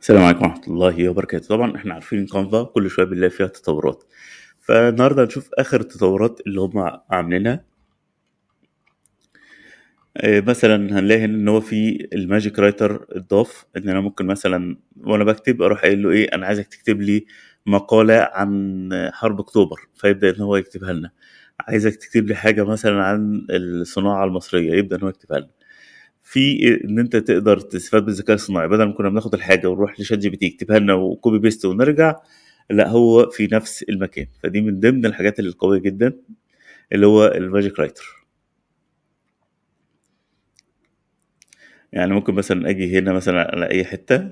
السلام عليكم ورحمه الله وبركاته طبعا احنا عارفين كانفا كل شويه بنلاقي فيها تطورات فالنهارده هنشوف اخر التطورات اللي هم عاملينها آه، مثلا هنلاقي ان هو في الماجيك رايتر اتضاف ان انا ممكن مثلا وانا بكتب اروح قايل له ايه انا عايزك تكتب لي مقاله عن حرب اكتوبر فيبدا ان هو يكتبها لنا عايزك تكتب لي حاجه مثلا عن الصناعه المصريه يبدا ان هو يكتبها لنا في ان انت تقدر تستفاد بالذكاء الصناعي بدل ما كنا بناخد الحاجه ونروح لشات جي بي تي يكتبها لنا وكوبي بيست ونرجع لا هو في نفس المكان فدي من ضمن الحاجات القويه جدا اللي هو الماجيك رايتر يعني ممكن مثلا اجي هنا مثلا على اي حته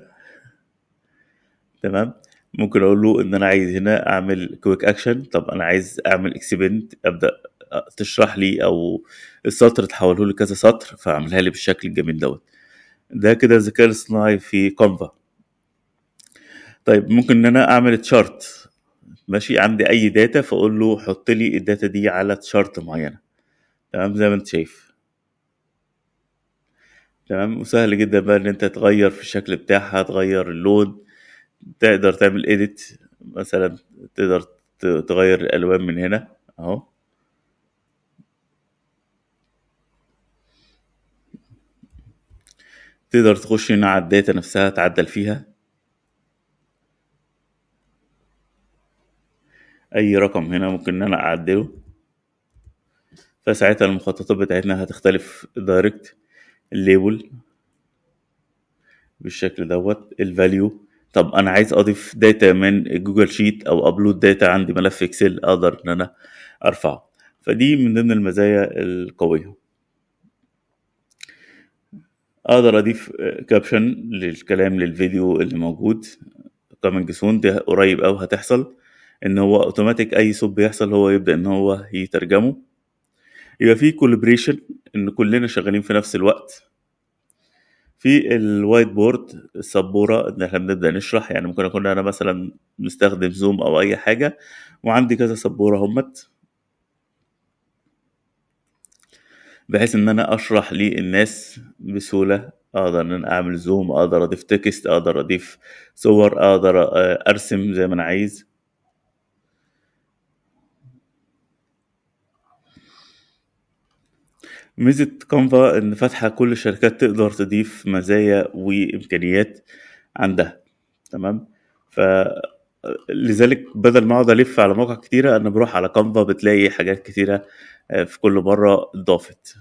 تمام ممكن اقول له ان انا عايز هنا اعمل كويك اكشن طب انا عايز اعمل اكسبنت ابدا تشرح لي او السطر تحوله لي كذا سطر فاعملها لي بالشكل الجميل دوت ده كده الذكاء الاصطناعي في كونفا طيب ممكن ان انا اعمل تشارت ماشي عندي اي داتا فاقول له حط لي الداتا دي على تشارت معينه تمام زي ما انت شايف تمام وسهل جدا بقى ان انت تغير في الشكل بتاعها تغير اللون تقدر تعمل اديت مثلا تقدر تغير الالوان من هنا اهو تقدر تخش هنا على الداتا نفسها تعدل فيها اي رقم هنا ممكن ان انا اعدله فساعتها المخططات بتاعتنا هتختلف دايركت الليبل بالشكل دوت الفاليو طب انا عايز اضيف داتا من جوجل شيت او ابلود داتا عندي ملف اكسل اقدر ان انا ارفعه فدي من ضمن المزايا القويه اقدر اضيف كابشن آه, للكلام للفيديو اللي موجود كومنج سون ده قريب او هتحصل ان هو اوتوماتيك اي صوت بيحصل هو يبدا ان هو يترجمه يبقى في كولابريشن ان كلنا شغالين في نفس الوقت في الوايت بورد السبوره ان احنا بنبدا نشرح يعني ممكن اكون انا مثلا مستخدم زوم او اي حاجه وعندي كذا سبوره همت بحيث ان انا اشرح للناس بسهوله اقدر ان انا اعمل زوم اقدر اضيف تكست اقدر اضيف صور اقدر آه، ارسم زي ما انا عايز ميزة كانفا إن فاتحة كل الشركات تقدر تضيف مزايا وإمكانيات عندها تمام ف لذلك بدل ما اقعد الف على مواقع كتيره انا بروح على كانفا بتلاقي حاجات كتيره آه، في كل مره اتضافت